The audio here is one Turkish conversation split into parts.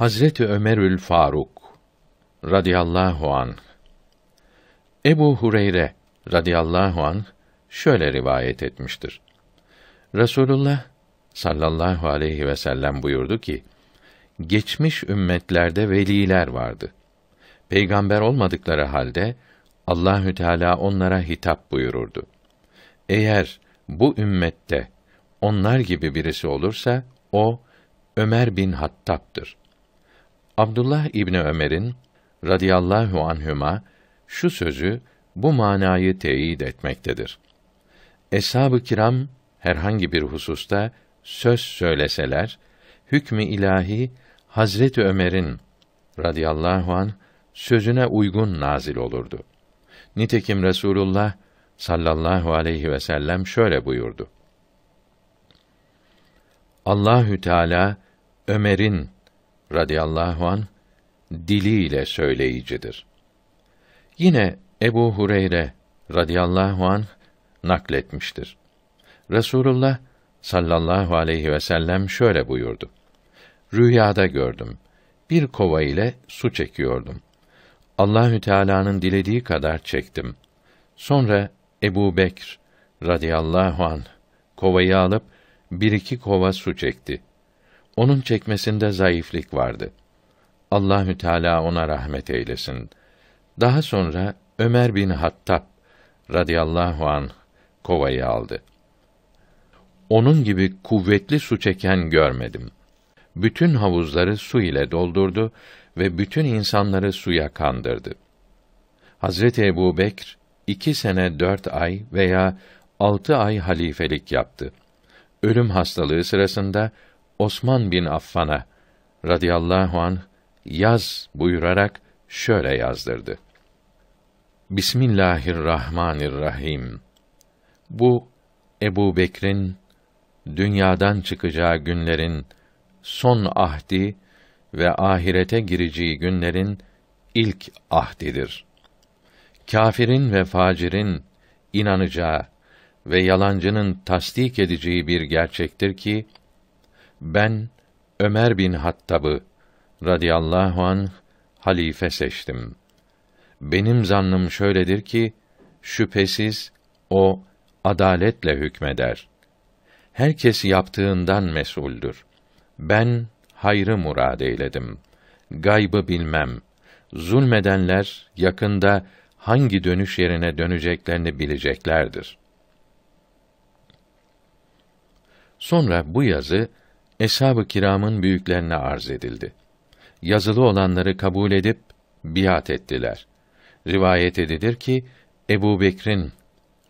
Hazreti Ömerül Faruk radıyallahu an Ebu Hureyre radıyallahu an şöyle rivayet etmiştir. Resulullah sallallahu aleyhi ve sellem buyurdu ki: Geçmiş ümmetlerde veliler vardı. Peygamber olmadıkları halde Allahü Teala onlara hitap buyururdu. Eğer bu ümmette onlar gibi birisi olursa o Ömer bin Hattab'dır. Abdullah İbni Ömer'in radıyallahu anhüma şu sözü bu manayı teyit etmektedir. Eshab-ı kiram herhangi bir hususta söz söyleseler hükmü ilahi Hazret Ömer'in radıyallahu an sözüne uygun nazil olurdu. Nitekim Resulullah sallallahu aleyhi ve sellem şöyle buyurdu. Allahü Teala Ömer'in radıyallahu an diliyle söyleyicidir. Yine Ebu Hureyre radıyallahu an nakletmiştir. Resulullah sallallahu aleyhi ve sellem şöyle buyurdu. Rüyada gördüm. Bir kova ile su çekiyordum. Allahü Teala'nın dilediği kadar çektim. Sonra Ebu Bekr radıyallahu an kovayı alıp bir iki kova su çekti. Onun çekmesinde zayıflık vardı. Allahü Teala ona rahmet eylesin. Daha sonra Ömer bin Hattab radıyallahu an kovayı aldı. Onun gibi kuvvetli su çeken görmedim. Bütün havuzları su ile doldurdu ve bütün insanları suya kandırdı. Hazreti Ebu Bekr, iki sene dört ay veya altı ay halifelik yaptı. Ölüm hastalığı sırasında Osman bin Affan'a radıyallahu an yaz buyurarak şöyle yazdırdı. Bismillahirrahmanirrahim. Bu Ebu Bekir'in dünyadan çıkacağı günlerin son ahdi ve ahirete gireceği günlerin ilk ahdidir. Kafirin ve facirin inanacağı ve yalancının tasdik edeceği bir gerçektir ki ben Ömer bin Hattab'ı radıyallahu an halife seçtim. Benim zannım şöyledir ki şüphesiz o adaletle hükmeder. Herkes yaptığından mesuldür. Ben hayrı murad eyledim. Gaybı bilmem. Zulmedenler yakında hangi dönüş yerine döneceklerini bileceklerdir. Sonra bu yazı eshab-ı kiramın büyüklerine arz edildi. Yazılı olanları kabul edip biat ettiler. Rivayet edilir ki Ebu Bekrin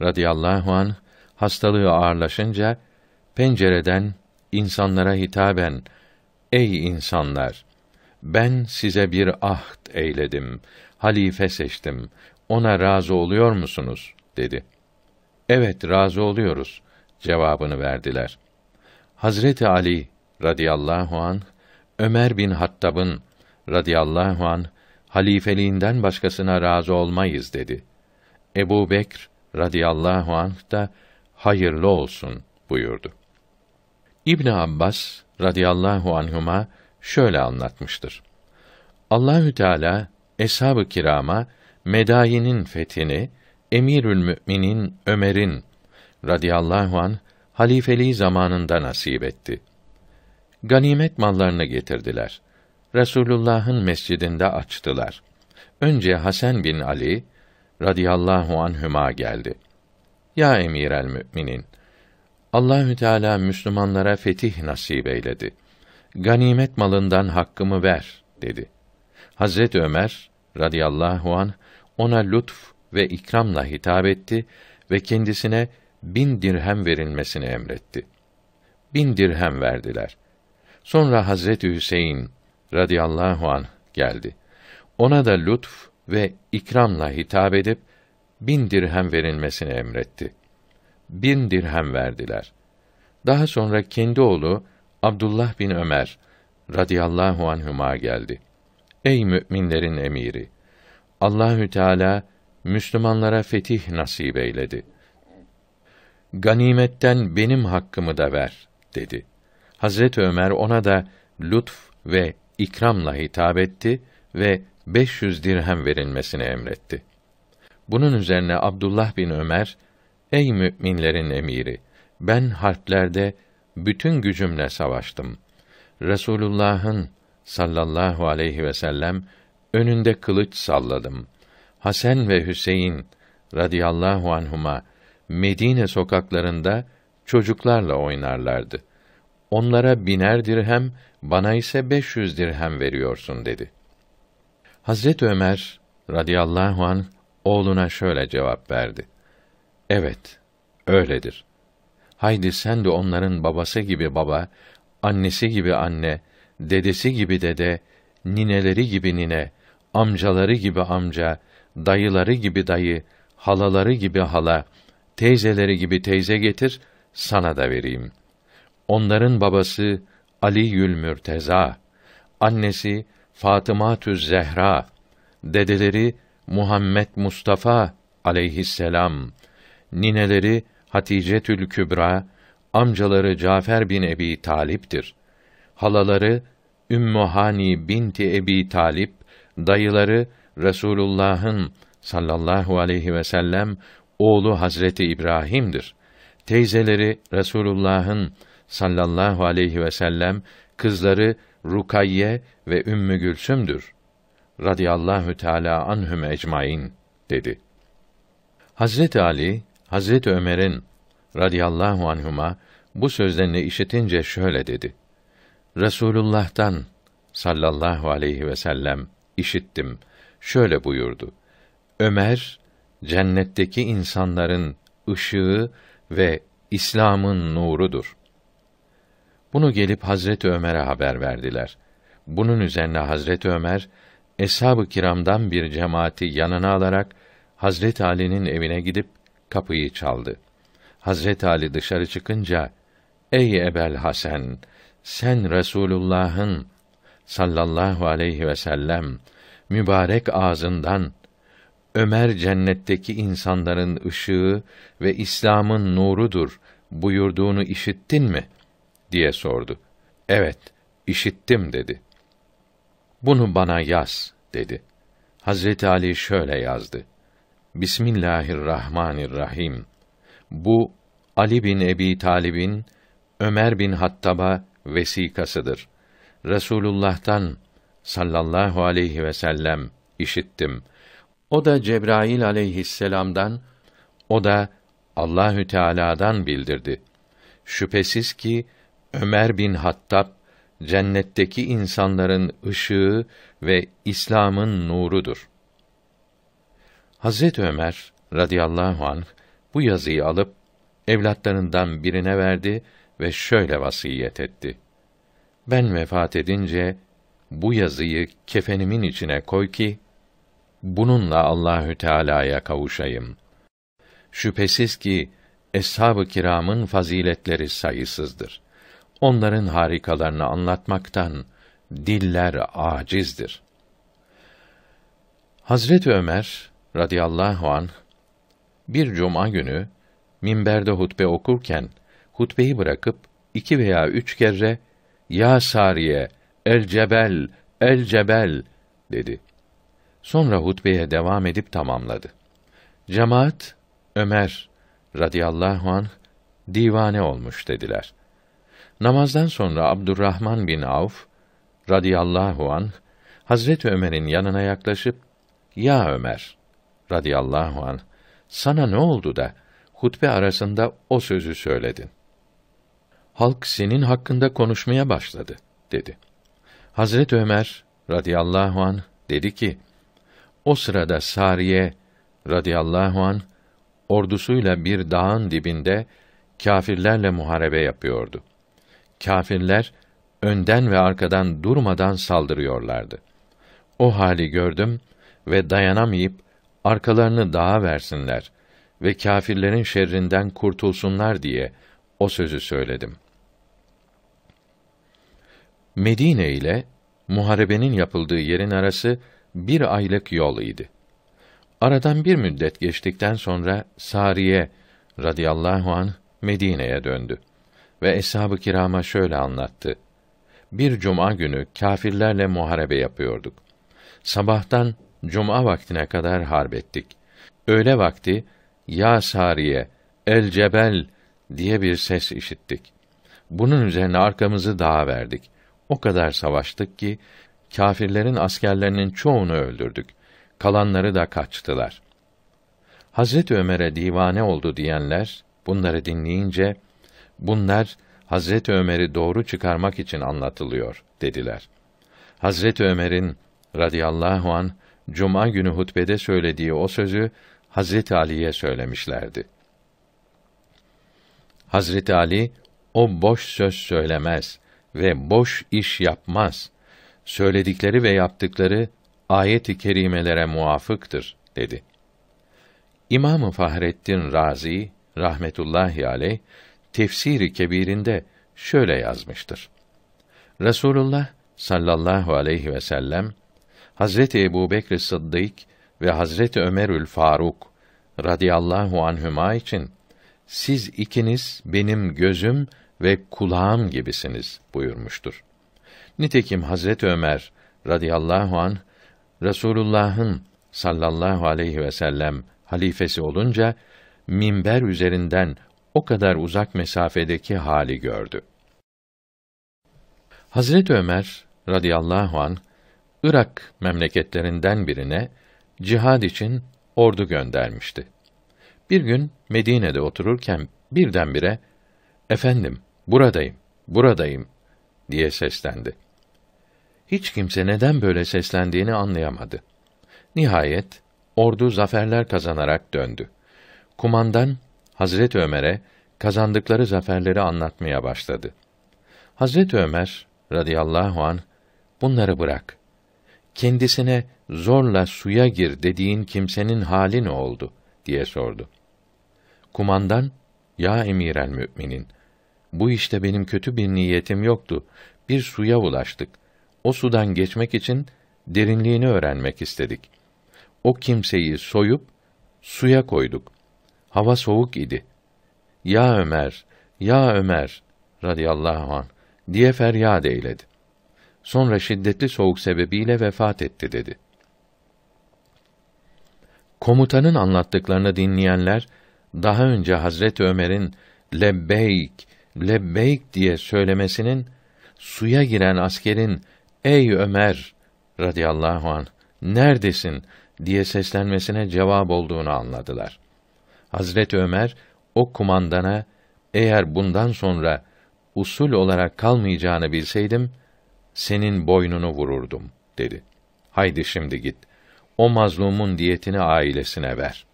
radıyallahu an hastalığı ağırlaşınca pencereden insanlara hitaben Ey insanlar! Ben size bir ahd eyledim, halife seçtim. Ona razı oluyor musunuz? dedi. Evet, razı oluyoruz cevabını verdiler. Hazreti Ali radıyallahu an Ömer bin Hattab'ın radıyallahu an halifeliğinden başkasına razı olmayız dedi. Ebu Bekr radıyallahu anh da hayırlı olsun buyurdu. İbn Abbas radıyallahu anhuma şöyle anlatmıştır. Allahü Teala eshab-ı kirama Medayin'in fethini Emirül Müminin Ömer'in radıyallahu an halifeliği zamanında nasip etti ganimet mallarını getirdiler. Resulullah'ın mescidinde açtılar. Önce Hasan bin Ali radıyallahu anhüma geldi. Ya emir el müminin, Allahü Teala Müslümanlara fetih nasip eyledi. Ganimet malından hakkımı ver dedi. Hazret Ömer radıyallahu an ona lütf ve ikramla hitap etti ve kendisine bin dirhem verilmesini emretti. Bin dirhem verdiler. Sonra Hazreti Hüseyin radıyallahu an geldi. Ona da lütf ve ikramla hitap edip bin dirhem verilmesini emretti. Bin dirhem verdiler. Daha sonra kendi oğlu Abdullah bin Ömer radıyallahu anhum'a geldi. Ey müminlerin emiri, Allahü Teala Müslümanlara fetih nasip eyledi. Ganimetten benim hakkımı da ver dedi. Hazreti Ömer ona da lütf ve ikramla hitap etti ve 500 dirhem verilmesini emretti. Bunun üzerine Abdullah bin Ömer, ey müminlerin emiri, ben harplerde bütün gücümle savaştım. Resulullah'ın sallallahu aleyhi ve sellem önünde kılıç salladım. Hasan ve Hüseyin radıyallahu anhuma Medine sokaklarında çocuklarla oynarlardı onlara biner dirhem, bana ise 500 dirhem veriyorsun dedi. Hazret Ömer radıyallahu an oğluna şöyle cevap verdi. Evet, öyledir. Haydi sen de onların babası gibi baba, annesi gibi anne, dedesi gibi dede, nineleri gibi nine, amcaları gibi amca, dayıları gibi dayı, halaları gibi hala, teyzeleri gibi teyze getir, sana da vereyim. Onların babası Ali Yülmürteza, annesi Fatıma Zehra, dedeleri Muhammed Mustafa aleyhisselam, nineleri Hatice Tül Kübra, amcaları Cafer bin Ebi Talip'tir. Halaları Ümmü Hani binti Ebi Talip, dayıları Resulullah'ın sallallahu aleyhi ve sellem oğlu Hazreti İbrahim'dir. Teyzeleri Resulullah'ın sallallahu aleyhi ve sellem kızları Rukayye ve Ümmü Gülsüm'dür. Radiyallahu Teala anhum ecmaîn dedi. Hazret Ali, Hazret Ömer'in radiyallahu anhuma bu sözlerini işitince şöyle dedi. Resulullah'tan sallallahu aleyhi ve sellem işittim. Şöyle buyurdu. Ömer cennetteki insanların ışığı ve İslam'ın nurudur.'' Bunu gelip Hazreti Ömer'e haber verdiler. Bunun üzerine Hazreti Ömer eshab-ı kiramdan bir cemaati yanına alarak Hazret Ali'nin evine gidip kapıyı çaldı. Hazret Ali dışarı çıkınca "Ey Ebel Hasan, sen Resulullah'ın sallallahu aleyhi ve sellem mübarek ağzından Ömer cennetteki insanların ışığı ve İslam'ın nurudur buyurduğunu işittin mi?" diye sordu. Evet, işittim dedi. Bunu bana yaz dedi. Hazreti Ali şöyle yazdı. Bismillahirrahmanirrahim. Bu Ali bin Ebi Talib'in Ömer bin Hattab'a vesikasıdır. Resulullah'tan sallallahu aleyhi ve sellem işittim. O da Cebrail aleyhisselam'dan, o da Allahü Teala'dan bildirdi. Şüphesiz ki Ömer bin Hattab cennetteki insanların ışığı ve İslam'ın nurudur. Hazret Ömer radıyallahu anh bu yazıyı alıp evlatlarından birine verdi ve şöyle vasiyet etti. Ben vefat edince bu yazıyı kefenimin içine koy ki bununla Allahü Teala'ya kavuşayım. Şüphesiz ki eshab-ı kiramın faziletleri sayısızdır.'' onların harikalarını anlatmaktan diller acizdir. Hazret Ömer radıyallahu anh bir cuma günü minberde hutbe okurken hutbeyi bırakıp iki veya üç kere ya Sariye el cebel el cebel dedi. Sonra hutbeye devam edip tamamladı. Cemaat Ömer radıyallahu anh divane olmuş dediler. Namazdan sonra Abdurrahman bin Avf radıyallahu an Hazret Ömer'in yanına yaklaşıp "Ya Ömer" radıyallahu an sana ne oldu da hutbe arasında o sözü söyledin? Halk senin hakkında konuşmaya başladı dedi. Hazret Ömer radıyallahu an dedi ki: O sırada Sariye radıyallahu an ordusuyla bir dağın dibinde kâfirlerle muharebe yapıyordu kâfirler önden ve arkadan durmadan saldırıyorlardı. O hali gördüm ve dayanamayıp arkalarını dağa versinler ve kâfirlerin şerrinden kurtulsunlar diye o sözü söyledim. Medine ile muharebenin yapıldığı yerin arası bir aylık yol idi. Aradan bir müddet geçtikten sonra Sariye radıyallahu an) Medine'ye döndü ve eshab-ı kirama şöyle anlattı. Bir cuma günü kâfirlerle muharebe yapıyorduk. Sabahtan cuma vaktine kadar harp ettik. Öğle vakti ya Sariye, el cebel diye bir ses işittik. Bunun üzerine arkamızı dağa verdik. O kadar savaştık ki kâfirlerin askerlerinin çoğunu öldürdük. Kalanları da kaçtılar. Hazret Ömer'e divane oldu diyenler bunları dinleyince Bunlar Hazret Ömer'i doğru çıkarmak için anlatılıyor dediler. Hazret Ömer'in radıyallahu an cuma günü hutbede söylediği o sözü Hazret Ali'ye söylemişlerdi. Hazret Ali o boş söz söylemez ve boş iş yapmaz. Söyledikleri ve yaptıkları ayet-i kerimelere muafıktır dedi. i̇mam Fahrettin Razi rahmetullahi aleyh Tefsiri Kebir'inde şöyle yazmıştır. Resulullah sallallahu aleyhi ve sellem Hazreti Ebubekr Sıddık ve Hazreti Ömerül Faruk radıyallahu anhüma için siz ikiniz benim gözüm ve kulağım gibisiniz buyurmuştur. Nitekim Hazreti Ömer radıyallahu an Resulullah'ın sallallahu aleyhi ve sellem halifesi olunca minber üzerinden o kadar uzak mesafedeki hali gördü. Hazret Ömer radıyallahu an Irak memleketlerinden birine cihad için ordu göndermişti. Bir gün Medine'de otururken birdenbire "Efendim, buradayım, buradayım." diye seslendi. Hiç kimse neden böyle seslendiğini anlayamadı. Nihayet ordu zaferler kazanarak döndü. Kumandan Hazret Ömer'e kazandıkları zaferleri anlatmaya başladı. Hazret Ömer radıyallahu an bunları bırak. Kendisine zorla suya gir dediğin kimsenin hali ne oldu diye sordu. Kumandan ya emirel müminin bu işte benim kötü bir niyetim yoktu. Bir suya ulaştık. O sudan geçmek için derinliğini öğrenmek istedik. O kimseyi soyup suya koyduk. Hava soğuk idi. Ya Ömer, ya Ömer radıyallahu an diye feryat eyledi. Sonra şiddetli soğuk sebebiyle vefat etti dedi. Komutanın anlattıklarını dinleyenler daha önce Hazret Ömer'in lebbeyk lebbeyk diye söylemesinin suya giren askerin ey Ömer radıyallahu an neredesin diye seslenmesine cevap olduğunu anladılar. Hazret Ömer o kumandana eğer bundan sonra usul olarak kalmayacağını bilseydim senin boynunu vururdum dedi. Haydi şimdi git. O mazlumun diyetini ailesine ver.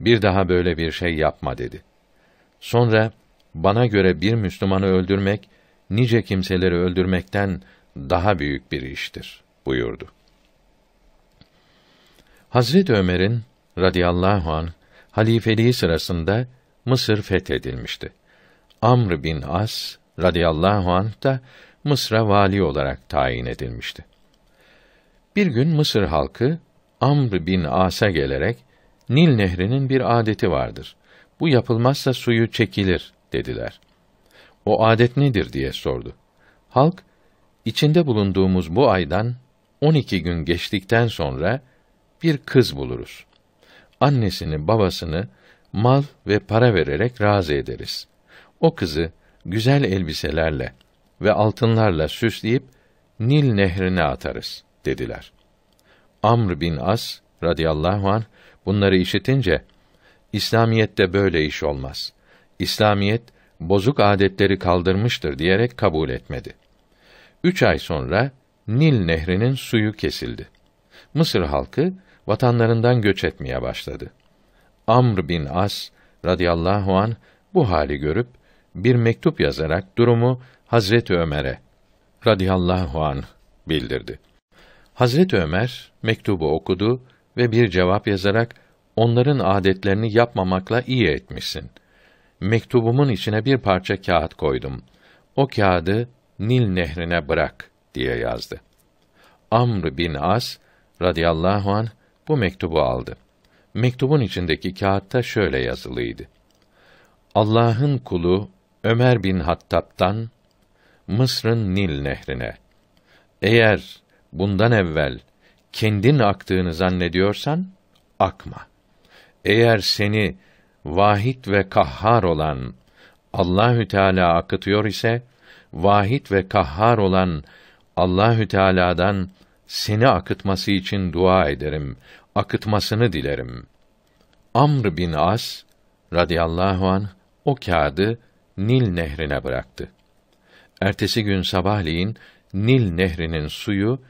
Bir daha böyle bir şey yapma dedi. Sonra bana göre bir Müslümanı öldürmek nice kimseleri öldürmekten daha büyük bir iştir buyurdu. Hazret Ömer'in radıyallahu an halifeliği sırasında Mısır fethedilmişti. Amr bin As radıyallahu anh da Mısır'a vali olarak tayin edilmişti. Bir gün Mısır halkı Amr bin As'a gelerek Nil Nehri'nin bir adeti vardır. Bu yapılmazsa suyu çekilir dediler. O adet nedir diye sordu. Halk içinde bulunduğumuz bu aydan 12 gün geçtikten sonra bir kız buluruz annesini, babasını mal ve para vererek razı ederiz. O kızı güzel elbiselerle ve altınlarla süsleyip Nil nehrine atarız dediler. Amr bin As radıyallahu an bunları işitince İslamiyette böyle iş olmaz. İslamiyet bozuk adetleri kaldırmıştır diyerek kabul etmedi. Üç ay sonra Nil nehrinin suyu kesildi. Mısır halkı vatanlarından göç etmeye başladı. Amr bin As radıyallahu an bu hali görüp bir mektup yazarak durumu Hazreti Ömer'e radıyallahu an bildirdi. Hazreti Ömer mektubu okudu ve bir cevap yazarak onların adetlerini yapmamakla iyi etmişsin. Mektubumun içine bir parça kağıt koydum. O kağıdı Nil nehrine bırak diye yazdı. Amr bin As radıyallahu an bu mektubu aldı. Mektubun içindeki kağıtta şöyle yazılıydı. Allah'ın kulu Ömer bin Hattab'dan Mısır'ın Nil nehrine. Eğer bundan evvel kendin aktığını zannediyorsan akma. Eğer seni vahid ve kahhar olan Allahü Teala akıtıyor ise vahid ve kahhar olan Allahü Teala'dan seni akıtması için dua ederim, akıtmasını dilerim. Amr bin As radıyallahu an o kağıdı Nil nehrine bıraktı. Ertesi gün sabahleyin Nil nehrinin suyu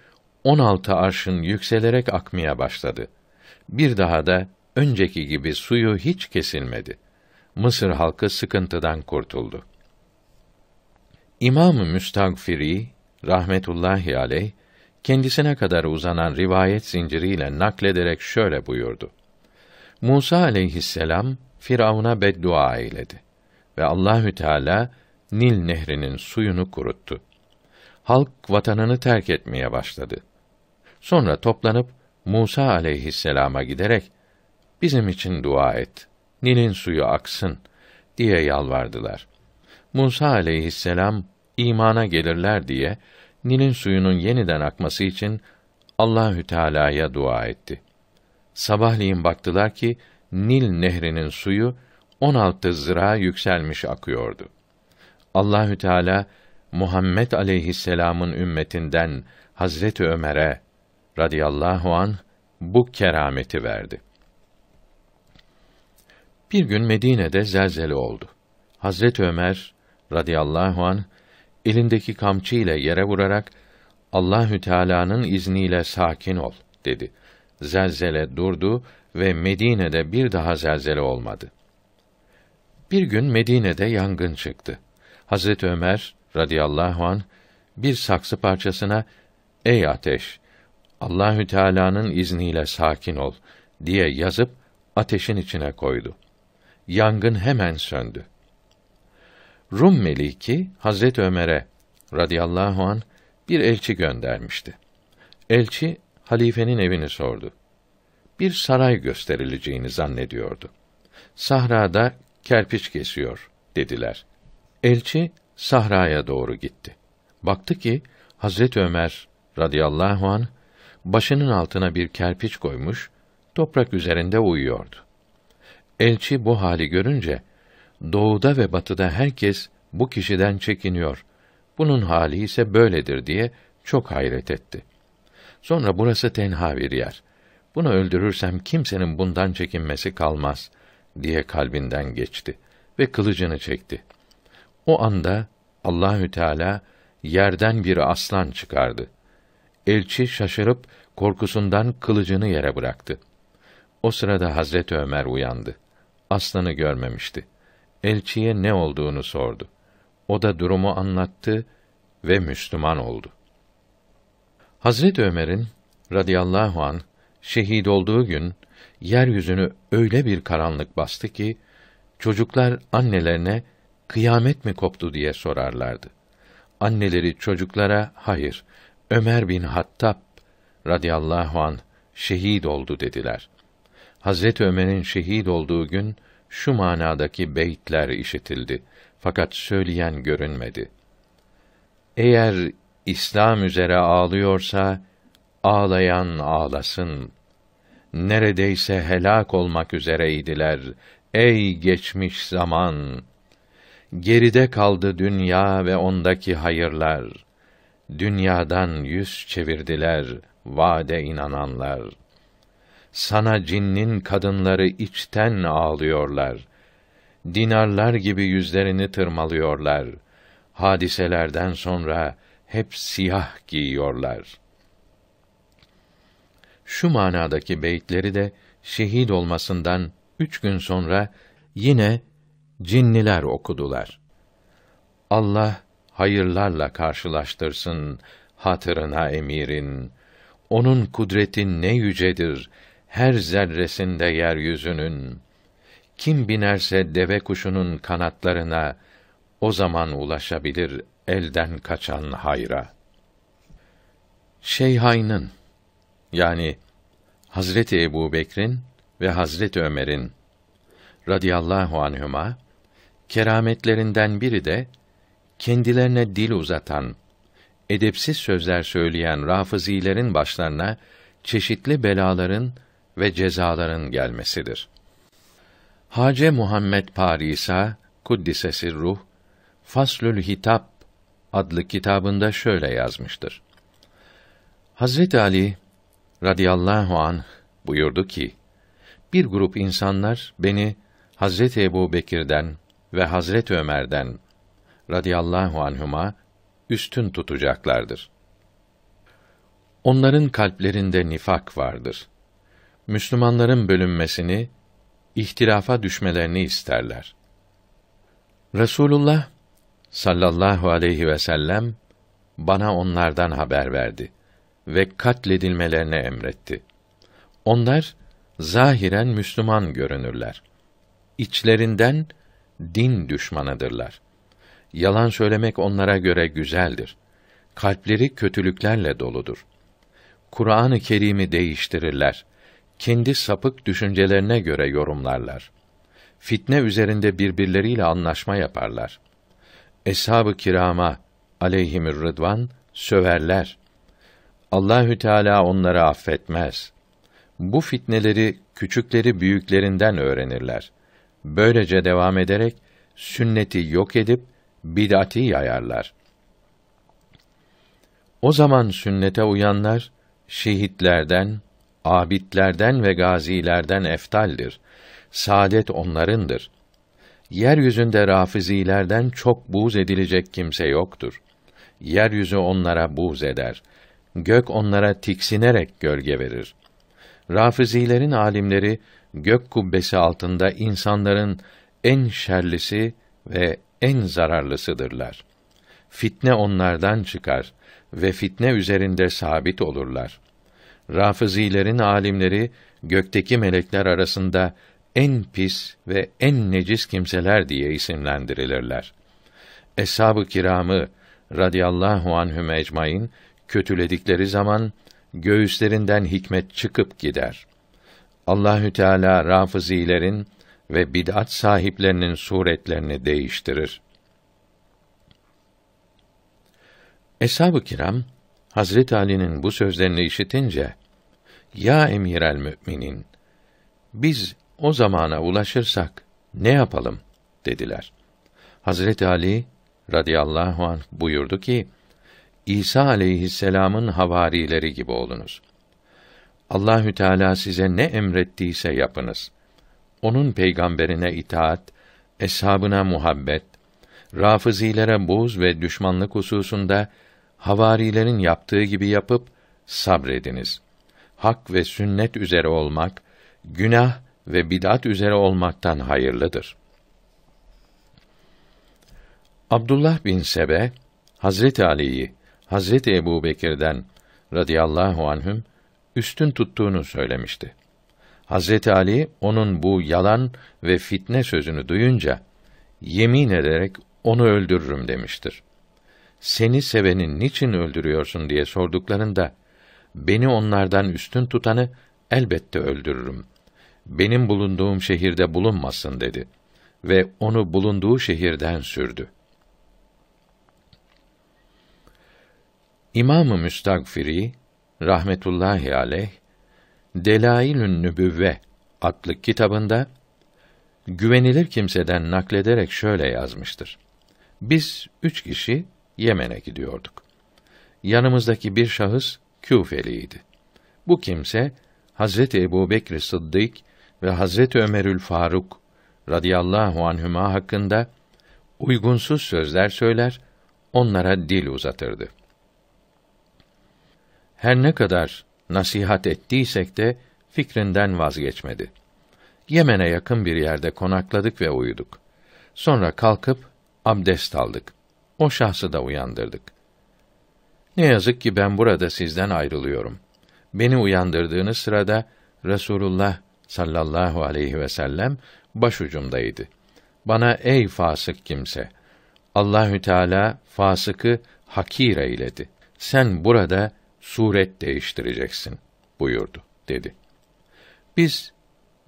16 arşın yükselerek akmaya başladı. Bir daha da önceki gibi suyu hiç kesilmedi. Mısır halkı sıkıntıdan kurtuldu. İmam-ı Müstagfiri rahmetullahi aleyh kendisine kadar uzanan rivayet zinciriyle naklederek şöyle buyurdu. Musa aleyhisselam Firavun'a beddua eyledi ve Allahü Teala Nil nehrinin suyunu kuruttu. Halk vatanını terk etmeye başladı. Sonra toplanıp Musa aleyhisselama giderek bizim için dua et. Nil'in suyu aksın diye yalvardılar. Musa aleyhisselam imana gelirler diye Nil'in suyunun yeniden akması için Allahü Teala'ya dua etti. Sabahleyin baktılar ki Nil nehrinin suyu 16 zira yükselmiş akıyordu. Allahü Teala Muhammed aleyhisselam'ın ümmetinden Hazreti Ömer'e radıyallahu an bu kerameti verdi. Bir gün Medine'de zelzele oldu. Hazreti Ömer radıyallahu an elindeki kamçı ile yere vurarak Allahü Teala'nın izniyle sakin ol dedi. Zelzele durdu ve Medine'de bir daha zelzele olmadı. Bir gün Medine'de yangın çıktı. Hazret Ömer radıyallahu an bir saksı parçasına "Ey ateş, Allahü Teala'nın izniyle sakin ol." diye yazıp ateşin içine koydu. Yangın hemen söndü. Rum meliki Hazret Ömer'e radıyallahu an bir elçi göndermişti. Elçi halifenin evini sordu. Bir saray gösterileceğini zannediyordu. Sahrada kerpiç kesiyor dediler. Elçi sahraya doğru gitti. Baktı ki Hazret Ömer radıyallahu an başının altına bir kerpiç koymuş, toprak üzerinde uyuyordu. Elçi bu hali görünce doğuda ve batıda herkes bu kişiden çekiniyor. Bunun hali ise böyledir diye çok hayret etti. Sonra burası tenha bir yer. Bunu öldürürsem kimsenin bundan çekinmesi kalmaz diye kalbinden geçti ve kılıcını çekti. O anda Allahü Teala yerden bir aslan çıkardı. Elçi şaşırıp korkusundan kılıcını yere bıraktı. O sırada Hazret Ömer uyandı. Aslanı görmemişti elçiye ne olduğunu sordu. O da durumu anlattı ve Müslüman oldu. Hazret Ömer'in radıyallahu an şehit olduğu gün yeryüzünü öyle bir karanlık bastı ki çocuklar annelerine kıyamet mi koptu diye sorarlardı. Anneleri çocuklara hayır Ömer bin Hattab radıyallahu an şehit oldu dediler. Hazret Ömer'in şehit olduğu gün şu manadaki beyitler işitildi. Fakat söyleyen görünmedi. Eğer İslam üzere ağlıyorsa, ağlayan ağlasın. Neredeyse helak olmak üzereydiler. Ey geçmiş zaman! Geride kaldı dünya ve ondaki hayırlar. Dünyadan yüz çevirdiler vade inananlar.'' sana cinnin kadınları içten ağlıyorlar. Dinarlar gibi yüzlerini tırmalıyorlar. Hadiselerden sonra hep siyah giyiyorlar. Şu manadaki beyitleri de şehit olmasından üç gün sonra yine cinniler okudular. Allah hayırlarla karşılaştırsın hatırına emirin. Onun kudreti ne yücedir.'' her zerresinde yeryüzünün kim binerse deve kuşunun kanatlarına o zaman ulaşabilir elden kaçan hayra. Şeyhaynın yani Hazreti Ebu Bekr'in ve Hazreti Ömer'in radıyallahu anhüma kerametlerinden biri de kendilerine dil uzatan, edepsiz sözler söyleyen rafizilerin başlarına çeşitli belaların ve cezaların gelmesidir. Hace Muhammed Parisa kuddisesi ruh Faslül Hitap adlı kitabında şöyle yazmıştır. Hazret Ali radıyallahu anh buyurdu ki: Bir grup insanlar beni Hazret Ebu Bekir'den ve Hazret Ömer'den radıyallahu anhuma üstün tutacaklardır. Onların kalplerinde nifak vardır. Müslümanların bölünmesini, ihtilafa düşmelerini isterler. Resulullah sallallahu aleyhi ve sellem bana onlardan haber verdi ve katledilmelerini emretti. Onlar zahiren Müslüman görünürler. İçlerinden din düşmanıdırlar. Yalan söylemek onlara göre güzeldir. Kalpleri kötülüklerle doludur. Kur'an-ı Kerim'i değiştirirler kendi sapık düşüncelerine göre yorumlarlar. Fitne üzerinde birbirleriyle anlaşma yaparlar. Eshab-ı kirama aleyhimür rıdvan söverler. Allahü Teala onları affetmez. Bu fitneleri küçükleri büyüklerinden öğrenirler. Böylece devam ederek sünneti yok edip bid'ati yayarlar. O zaman sünnete uyanlar şehitlerden, abidlerden ve gazilerden eftaldir. Saadet onlarındır. Yeryüzünde rafizilerden çok buz edilecek kimse yoktur. Yeryüzü onlara buz eder. Gök onlara tiksinerek gölge verir. Rafizilerin alimleri gök kubbesi altında insanların en şerlisi ve en zararlısıdırlar. Fitne onlardan çıkar ve fitne üzerinde sabit olurlar. Rafizilerin alimleri gökteki melekler arasında en pis ve en necis kimseler diye isimlendirilirler. Eshab-ı kiramı radıyallahu anhüm ecmain kötüledikleri zaman göğüslerinden hikmet çıkıp gider. Allahü Teala rafizilerin ve bid'at sahiplerinin suretlerini değiştirir. Eshab-ı kiram Hazret Ali'nin bu sözlerini işitince ya Emir el müminin biz o zamana ulaşırsak ne yapalım dediler. Hazret Ali radıyallahu an buyurdu ki İsa aleyhisselam'ın havarileri gibi olunuz. Allahü Teala size ne emrettiyse yapınız. Onun peygamberine itaat, eshabına muhabbet, rafizilere buz ve düşmanlık hususunda havarilerin yaptığı gibi yapıp sabrediniz. Hak ve sünnet üzere olmak günah ve bid'at üzere olmaktan hayırlıdır. Abdullah bin Sebe Hazreti Ali'yi Hazreti Ebubekir'den radıyallahu anhüm üstün tuttuğunu söylemişti. Hazreti Ali onun bu yalan ve fitne sözünü duyunca yemin ederek onu öldürürüm demiştir seni sevenin niçin öldürüyorsun diye sorduklarında, beni onlardan üstün tutanı elbette öldürürüm. Benim bulunduğum şehirde bulunmasın dedi ve onu bulunduğu şehirden sürdü. İmam-ı Müstagfiri rahmetullahi aleyh Delailün Nübüvve adlı kitabında güvenilir kimseden naklederek şöyle yazmıştır. Biz üç kişi Yemen'e gidiyorduk. Yanımızdaki bir şahıs Küfeliydi. Bu kimse Hazreti Ebubekir Sıddık ve Hazreti Ömerül Faruk radıyallahu anhüma hakkında uygunsuz sözler söyler, onlara dil uzatırdı. Her ne kadar nasihat ettiysek de fikrinden vazgeçmedi. Yemen'e yakın bir yerde konakladık ve uyuduk. Sonra kalkıp abdest aldık o şahsı da uyandırdık. Ne yazık ki ben burada sizden ayrılıyorum. Beni uyandırdığınız sırada Resulullah sallallahu aleyhi ve sellem başucumdaydı. Bana ey fasık kimse, Allahü Teala fasıkı hakir eyledi. Sen burada suret değiştireceksin buyurdu dedi. Biz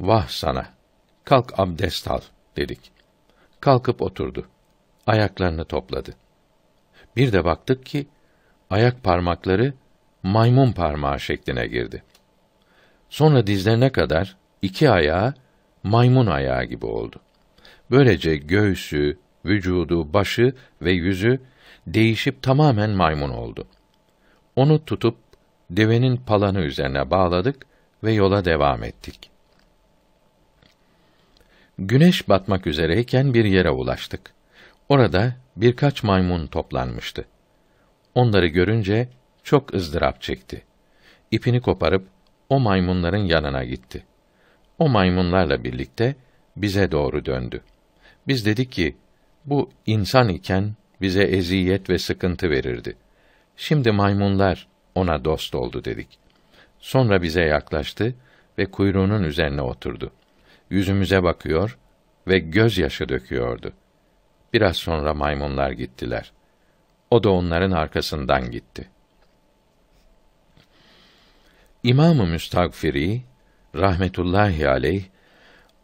vah sana kalk abdest al dedik. Kalkıp oturdu ayaklarını topladı. Bir de baktık ki ayak parmakları maymun parmağı şekline girdi. Sonra dizlerine kadar iki ayağı maymun ayağı gibi oldu. Böylece göğsü, vücudu, başı ve yüzü değişip tamamen maymun oldu. Onu tutup devenin palanı üzerine bağladık ve yola devam ettik. Güneş batmak üzereyken bir yere ulaştık. Orada birkaç maymun toplanmıştı. Onları görünce çok ızdırap çekti. İpini koparıp o maymunların yanına gitti. O maymunlarla birlikte bize doğru döndü. Biz dedik ki, bu insan iken bize eziyet ve sıkıntı verirdi. Şimdi maymunlar ona dost oldu dedik. Sonra bize yaklaştı ve kuyruğunun üzerine oturdu. Yüzümüze bakıyor ve gözyaşı döküyordu.'' Biraz sonra maymunlar gittiler. O da onların arkasından gitti. İmam-ı Müstagfiri rahmetullahi aleyh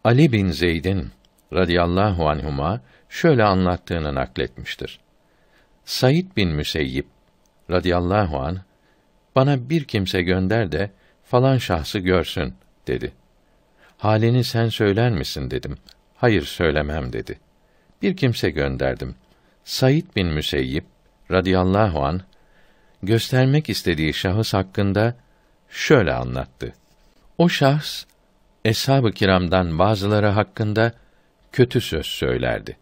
Ali bin Zeyd'in radıyallahu anhuma şöyle anlattığını nakletmiştir. Said bin Müseyyib radıyallahu an bana bir kimse gönder de falan şahsı görsün dedi. Halini sen söyler misin dedim. Hayır söylemem dedi.'' bir kimse gönderdim. Said bin Müseyyib radıyallahu an göstermek istediği şahıs hakkında şöyle anlattı. O şahs eshab-ı kiramdan bazıları hakkında kötü söz söylerdi.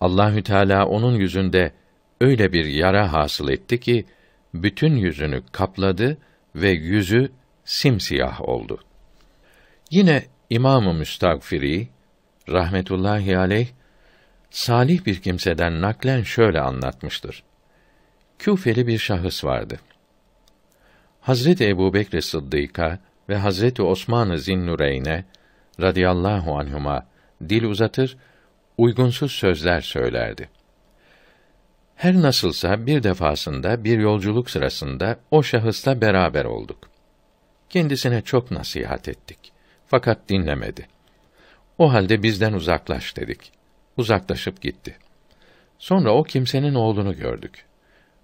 Allahü Teala onun yüzünde öyle bir yara hasıl etti ki bütün yüzünü kapladı ve yüzü simsiyah oldu. Yine İmam-ı Müstagfiri rahmetullahi aleyh salih bir kimseden naklen şöyle anlatmıştır. Küfeli bir şahıs vardı. Hazreti Ebu Bekr Sıddık'a ve Hazreti Osman-ı Zinnureyn'e radıyallahu anhuma dil uzatır, uygunsuz sözler söylerdi. Her nasılsa bir defasında bir yolculuk sırasında o şahısla beraber olduk. Kendisine çok nasihat ettik. Fakat dinlemedi. O halde bizden uzaklaş dedik uzaklaşıp gitti. Sonra o kimsenin oğlunu gördük.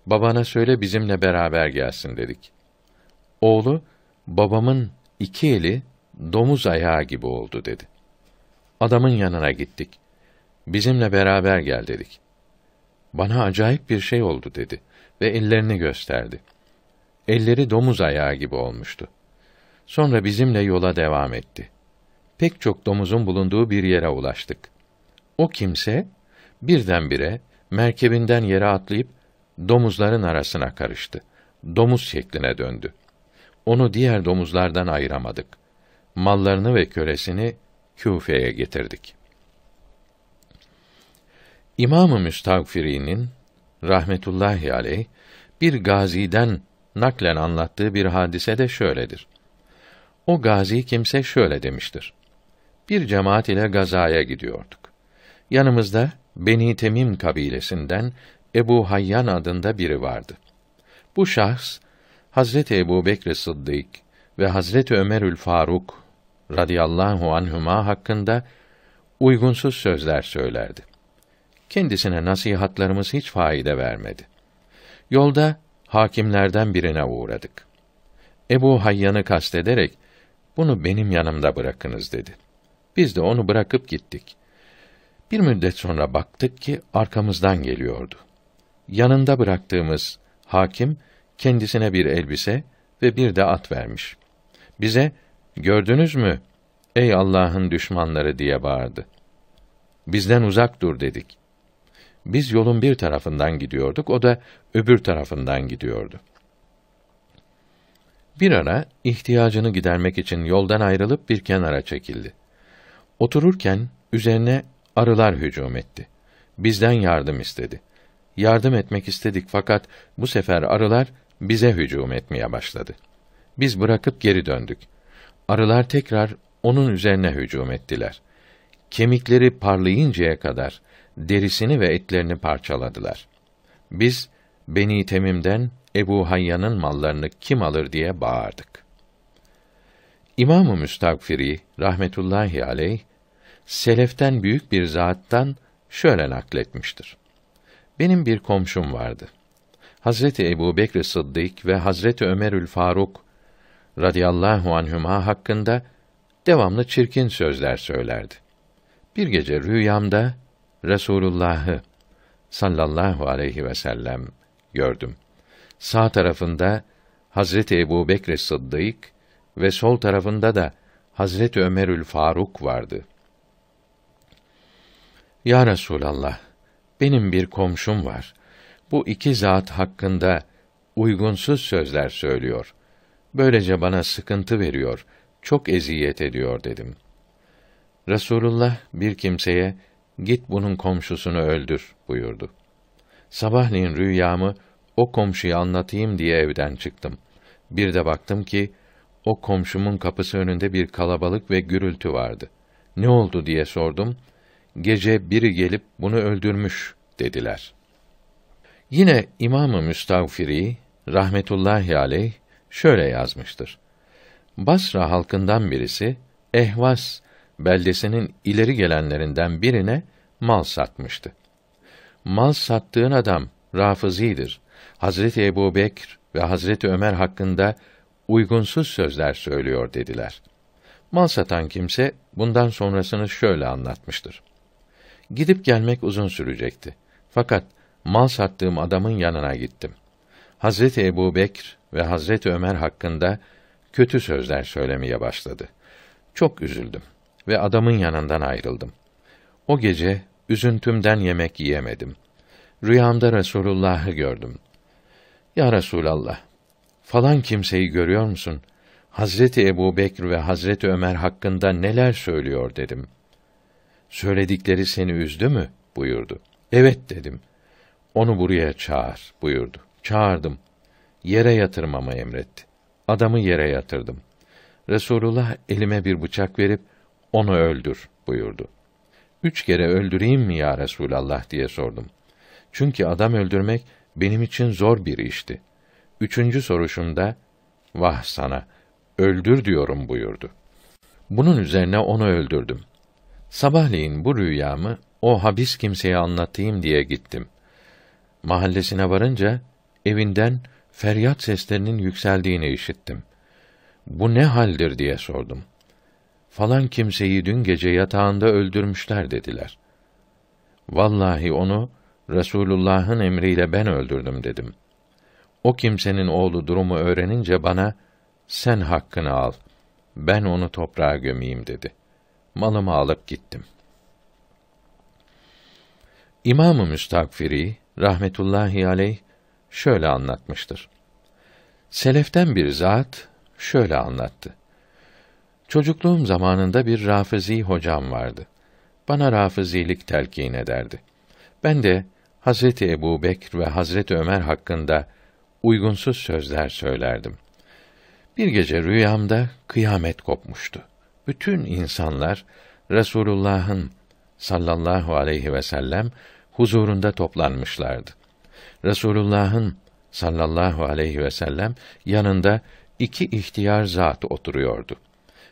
Babana söyle bizimle beraber gelsin dedik. Oğlu, babamın iki eli domuz ayağı gibi oldu dedi. Adamın yanına gittik. Bizimle beraber gel dedik. Bana acayip bir şey oldu dedi ve ellerini gösterdi. Elleri domuz ayağı gibi olmuştu. Sonra bizimle yola devam etti. Pek çok domuzun bulunduğu bir yere ulaştık. O kimse birdenbire merkebinden yere atlayıp domuzların arasına karıştı. Domuz şekline döndü. Onu diğer domuzlardan ayıramadık. Mallarını ve kölesini Küfe'ye getirdik. İmam-ı Müstağfiri'nin rahmetullahi aleyh bir gaziden naklen anlattığı bir hadise de şöyledir. O gazi kimse şöyle demiştir. Bir cemaat ile gazaya gidiyorduk. Yanımızda Beni Temim kabilesinden Ebu Hayyan adında biri vardı. Bu şahs Hazreti Ebu Bekr Sıddık ve Hazreti Ömerül Faruk radıyallahu anhuma) hakkında uygunsuz sözler söylerdi. Kendisine nasihatlarımız hiç faide vermedi. Yolda hakimlerden birine uğradık. Ebu Hayyan'ı kastederek bunu benim yanımda bırakınız dedi. Biz de onu bırakıp gittik. Bir müddet sonra baktık ki arkamızdan geliyordu. Yanında bıraktığımız hakim kendisine bir elbise ve bir de at vermiş. Bize "Gördünüz mü? Ey Allah'ın düşmanları!" diye bağırdı. "Bizden uzak dur." dedik. Biz yolun bir tarafından gidiyorduk, o da öbür tarafından gidiyordu. Bir ara ihtiyacını gidermek için yoldan ayrılıp bir kenara çekildi. Otururken üzerine Arılar hücum etti. Bizden yardım istedi. Yardım etmek istedik fakat bu sefer arılar bize hücum etmeye başladı. Biz bırakıp geri döndük. Arılar tekrar onun üzerine hücum ettiler. Kemikleri parlayıncaya kadar derisini ve etlerini parçaladılar. Biz Beni Temim'den Ebu Hayyan'ın mallarını kim alır diye bağırdık. İmam-ı Müstakfiri rahmetullahi aleyh seleften büyük bir zattan şöyle nakletmiştir. Benim bir komşum vardı. Hazreti Ebu Bekr Sıddık ve Hazreti Ömerül Faruk radıyallahu anhüma hakkında devamlı çirkin sözler söylerdi. Bir gece rüyamda Resulullah'ı sallallahu aleyhi ve sellem gördüm. Sağ tarafında Hazreti Ebu Bekr Sıddık ve sol tarafında da Hazreti Ömerül Faruk vardı.'' Ya Resulallah, benim bir komşum var. Bu iki zat hakkında uygunsuz sözler söylüyor. Böylece bana sıkıntı veriyor, çok eziyet ediyor dedim. Resulullah bir kimseye git bunun komşusunu öldür buyurdu. Sabahleyin rüyamı o komşuya anlatayım diye evden çıktım. Bir de baktım ki o komşumun kapısı önünde bir kalabalık ve gürültü vardı. Ne oldu diye sordum gece biri gelip bunu öldürmüş dediler. Yine İmam-ı Müstavfiri rahmetullahi aleyh şöyle yazmıştır. Basra halkından birisi Ehvas beldesinin ileri gelenlerinden birine mal satmıştı. Mal sattığın adam Rafizidir. Hazreti Ebubekr ve Hazreti Ömer hakkında uygunsuz sözler söylüyor dediler. Mal satan kimse bundan sonrasını şöyle anlatmıştır. Gidip gelmek uzun sürecekti. Fakat mal sattığım adamın yanına gittim. Hazreti Ebu Bekr ve Hazreti Ömer hakkında kötü sözler söylemeye başladı. Çok üzüldüm ve adamın yanından ayrıldım. O gece üzüntümden yemek yiyemedim. Rüyamda Resulullah'ı gördüm. Ya Resulallah, falan kimseyi görüyor musun? Hazreti Ebu Bekr ve Hazreti Ömer hakkında neler söylüyor dedim.'' Söyledikleri seni üzdü mü? buyurdu. Evet dedim. Onu buraya çağır buyurdu. Çağırdım. Yere yatırmamı emretti. Adamı yere yatırdım. Resulullah elime bir bıçak verip onu öldür buyurdu. Üç kere öldüreyim mi ya Resulallah diye sordum. Çünkü adam öldürmek benim için zor bir işti. Üçüncü soruşumda, vah sana, öldür diyorum buyurdu. Bunun üzerine onu öldürdüm. Sabahleyin bu rüyamı o habis kimseye anlatayım diye gittim. Mahallesine varınca evinden feryat seslerinin yükseldiğini işittim. Bu ne haldir diye sordum. Falan kimseyi dün gece yatağında öldürmüşler dediler. Vallahi onu Resulullah'ın emriyle ben öldürdüm dedim. O kimsenin oğlu durumu öğrenince bana sen hakkını al. Ben onu toprağa gömeyim dedi.'' malımı alıp gittim. İmam-ı Müstakfiri rahmetullahi aleyh şöyle anlatmıştır. Seleften bir zat şöyle anlattı. Çocukluğum zamanında bir rafizi hocam vardı. Bana rafizilik telkin ederdi. Ben de Hazreti Ebu Bekr ve Hazreti Ömer hakkında uygunsuz sözler söylerdim. Bir gece rüyamda kıyamet kopmuştu bütün insanlar Resulullah'ın sallallahu aleyhi ve sellem huzurunda toplanmışlardı. Resulullah'ın sallallahu aleyhi ve sellem yanında iki ihtiyar zat oturuyordu.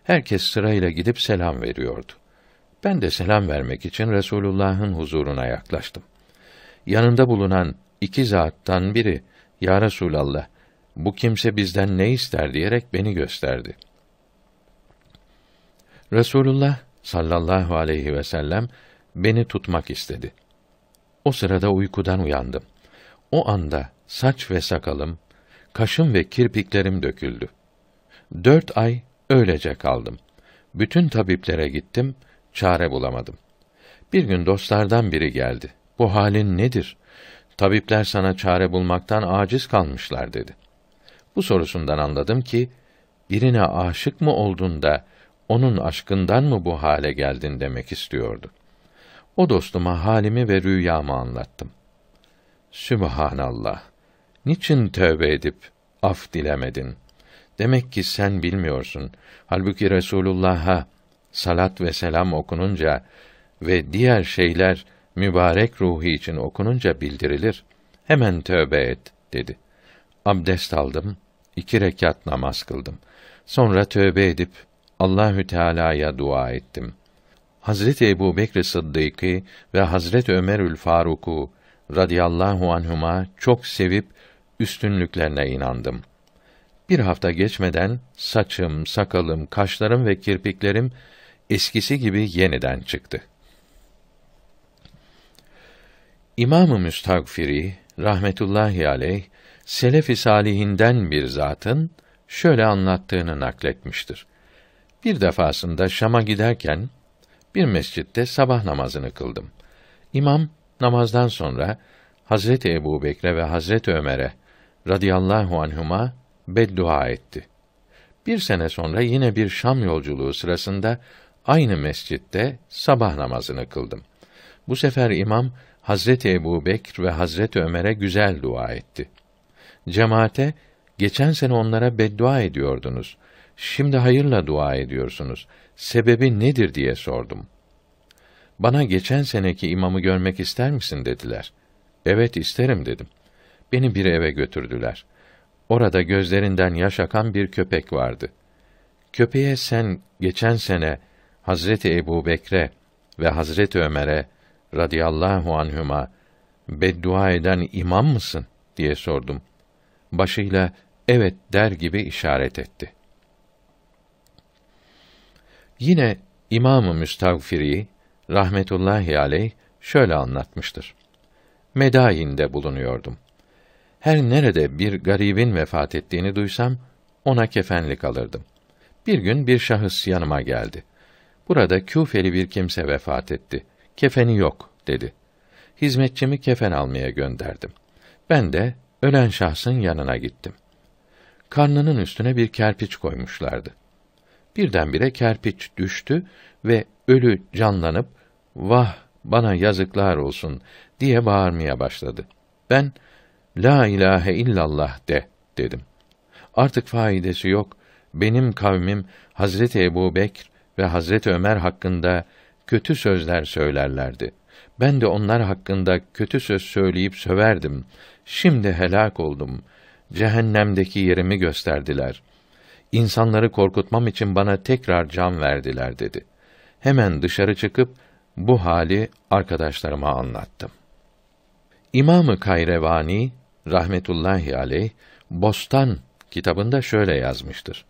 Herkes sırayla gidip selam veriyordu. Ben de selam vermek için Resulullah'ın huzuruna yaklaştım. Yanında bulunan iki zattan biri, Ya Resûlallah, bu kimse bizden ne ister diyerek beni gösterdi.'' Resulullah sallallahu aleyhi ve sellem beni tutmak istedi. O sırada uykudan uyandım. O anda saç ve sakalım, kaşım ve kirpiklerim döküldü. Dört ay öylece kaldım. Bütün tabiplere gittim, çare bulamadım. Bir gün dostlardan biri geldi. Bu halin nedir? Tabipler sana çare bulmaktan aciz kalmışlar dedi. Bu sorusundan anladım ki, birine aşık mı oldun da, onun aşkından mı bu hale geldin demek istiyordu. O dostuma halimi ve rüyamı anlattım. Sübhanallah. Niçin tövbe edip af dilemedin? Demek ki sen bilmiyorsun. Halbuki Resulullah'a salat ve selam okununca ve diğer şeyler mübarek ruhu için okununca bildirilir. Hemen tövbe et dedi. Abdest aldım, iki rekat namaz kıldım. Sonra tövbe edip Allahü Teala'ya dua ettim. Hazreti Ebu Bekr Sıddık'ı ve Hazret Ömerül Faruk'u radıyallahu anhuma çok sevip üstünlüklerine inandım. Bir hafta geçmeden saçım, sakalım, kaşlarım ve kirpiklerim eskisi gibi yeniden çıktı. İmam-ı Müstagfiri rahmetullahi aleyh selef-i salihinden bir zatın şöyle anlattığını nakletmiştir. Bir defasında Şam'a giderken bir mescitte sabah namazını kıldım. İmam namazdan sonra Hazreti Ebu ve Hazreti Ömer'e radıyallahu anhuma beddua etti. Bir sene sonra yine bir Şam yolculuğu sırasında aynı mescitte sabah namazını kıldım. Bu sefer imam Hazreti Ebu Bekr ve Hazreti Ömer'e güzel dua etti. Cemaate, geçen sene onlara beddua ediyordunuz. Şimdi hayırla dua ediyorsunuz. Sebebi nedir diye sordum. Bana geçen seneki imamı görmek ister misin dediler. Evet isterim dedim. Beni bir eve götürdüler. Orada gözlerinden yaş akan bir köpek vardı. Köpeğe sen geçen sene Hazreti Ebu Bekre ve Hazreti Ömer'e radıyallahu anhüma beddua eden imam mısın diye sordum. Başıyla evet der gibi işaret etti.'' Yine İmam-ı Müstavfiri rahmetullahi aleyh şöyle anlatmıştır. Medayinde bulunuyordum. Her nerede bir garibin vefat ettiğini duysam ona kefenlik alırdım. Bir gün bir şahıs yanıma geldi. Burada Küfeli bir kimse vefat etti. Kefeni yok dedi. Hizmetçimi kefen almaya gönderdim. Ben de ölen şahsın yanına gittim. Karnının üstüne bir kerpiç koymuşlardı. Birdenbire kerpiç düştü ve ölü canlanıp vah bana yazıklar olsun diye bağırmaya başladı. Ben la ilahe illallah de dedim. Artık faidesi yok. Benim kavmim Hazreti Ebu Bekr ve Hazreti Ömer hakkında kötü sözler söylerlerdi. Ben de onlar hakkında kötü söz söyleyip söverdim. Şimdi helak oldum. Cehennemdeki yerimi gösterdiler.'' insanları korkutmam için bana tekrar can verdiler dedi. Hemen dışarı çıkıp bu hali arkadaşlarıma anlattım. İmamı Kayrevani rahmetullahi aleyh Bostan kitabında şöyle yazmıştır.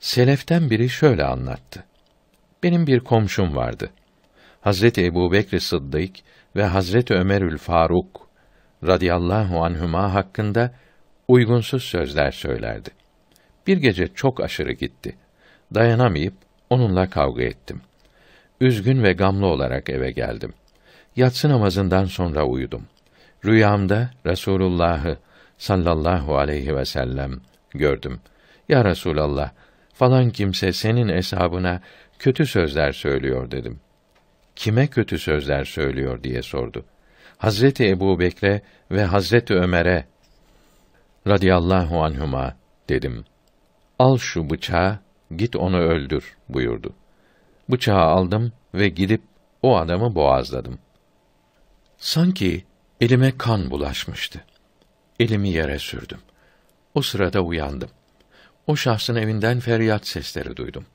Seleften biri şöyle anlattı. Benim bir komşum vardı. Hazreti Ebubekr Sıddık ve Hazreti Ömerül Faruk radıyallahu anhüma hakkında uygunsuz sözler söylerdi. Bir gece çok aşırı gitti. Dayanamayıp onunla kavga ettim. Üzgün ve gamlı olarak eve geldim. Yatsı namazından sonra uyudum. Rüyamda Resulullah'ı sallallahu aleyhi ve sellem gördüm. Ya Resulallah, falan kimse senin hesabına kötü sözler söylüyor dedim. Kime kötü sözler söylüyor diye sordu. Hazreti Ebu Bekre ve Hazreti Ömer'e radıyallahu anhuma dedim. Al şu bıçağı, git onu öldür buyurdu. Bıçağı aldım ve gidip o adamı boğazladım. Sanki elime kan bulaşmıştı. Elimi yere sürdüm. O sırada uyandım. O şahsın evinden feryat sesleri duydum.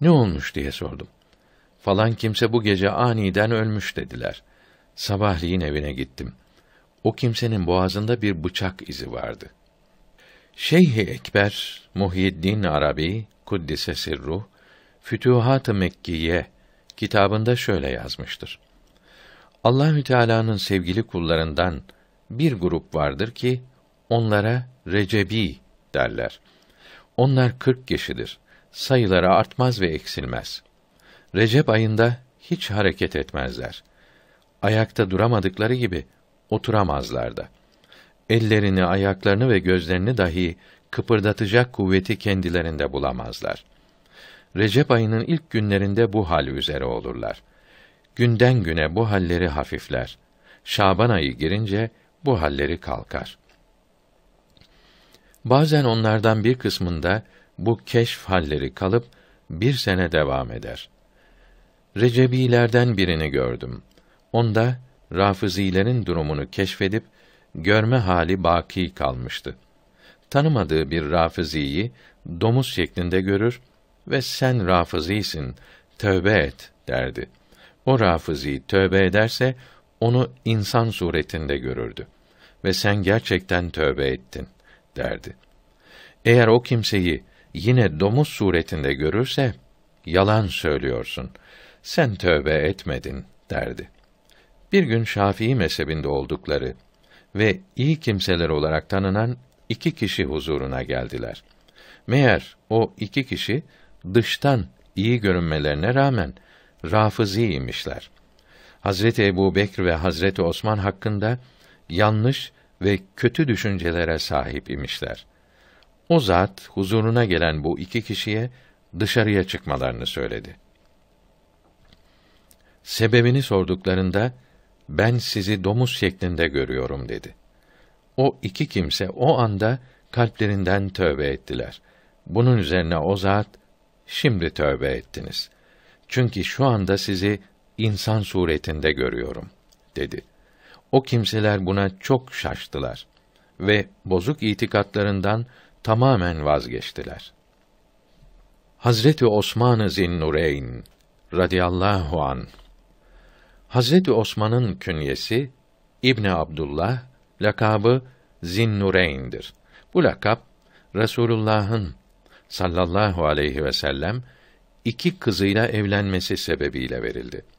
Ne olmuş diye sordum. Falan kimse bu gece aniden ölmüş dediler. Sabahleyin evine gittim. O kimsenin boğazında bir bıçak izi vardı.'' Şeyh-i Ekber Muhyiddin Arabi kuddise sirruh Fütuhat-ı Mekkiye kitabında şöyle yazmıştır. Allahü Teala'nın sevgili kullarından bir grup vardır ki onlara Recebi derler. Onlar kırk kişidir. Sayıları artmaz ve eksilmez. Recep ayında hiç hareket etmezler. Ayakta duramadıkları gibi oturamazlar da.'' ellerini, ayaklarını ve gözlerini dahi kıpırdatacak kuvveti kendilerinde bulamazlar. Recep ayının ilk günlerinde bu hal üzere olurlar. Günden güne bu halleri hafifler. Şaban ayı girince bu halleri kalkar. Bazen onlardan bir kısmında bu keşf halleri kalıp bir sene devam eder. Recebilerden birini gördüm. Onda Rafizilerin durumunu keşfedip görme hali baki kalmıştı. Tanımadığı bir Rafizi'yi domuz şeklinde görür ve sen Rafizi'sin, tövbe et derdi. O Rafizi tövbe ederse onu insan suretinde görürdü ve sen gerçekten tövbe ettin derdi. Eğer o kimseyi yine domuz suretinde görürse yalan söylüyorsun. Sen tövbe etmedin derdi. Bir gün Şafii mezhebinde oldukları ve iyi kimseler olarak tanınan iki kişi huzuruna geldiler. Meğer o iki kişi dıştan iyi görünmelerine rağmen rafiziymişler. Hazreti Ebu Bekr ve Hazreti Osman hakkında yanlış ve kötü düşüncelere sahip imişler. O zat huzuruna gelen bu iki kişiye dışarıya çıkmalarını söyledi. Sebebini sorduklarında ben sizi domuz şeklinde görüyorum dedi. O iki kimse o anda kalplerinden tövbe ettiler. Bunun üzerine o zat, şimdi tövbe ettiniz. Çünkü şu anda sizi insan suretinde görüyorum, dedi. O kimseler buna çok şaştılar ve bozuk itikatlarından tamamen vazgeçtiler. Hazreti Osman-ı Zinnureyn radıyallahu anh Hazreti Osman'ın künyesi İbni Abdullah, lakabı Zinnureyn'dir. Bu lakap Resulullah'ın sallallahu aleyhi ve sellem iki kızıyla evlenmesi sebebiyle verildi.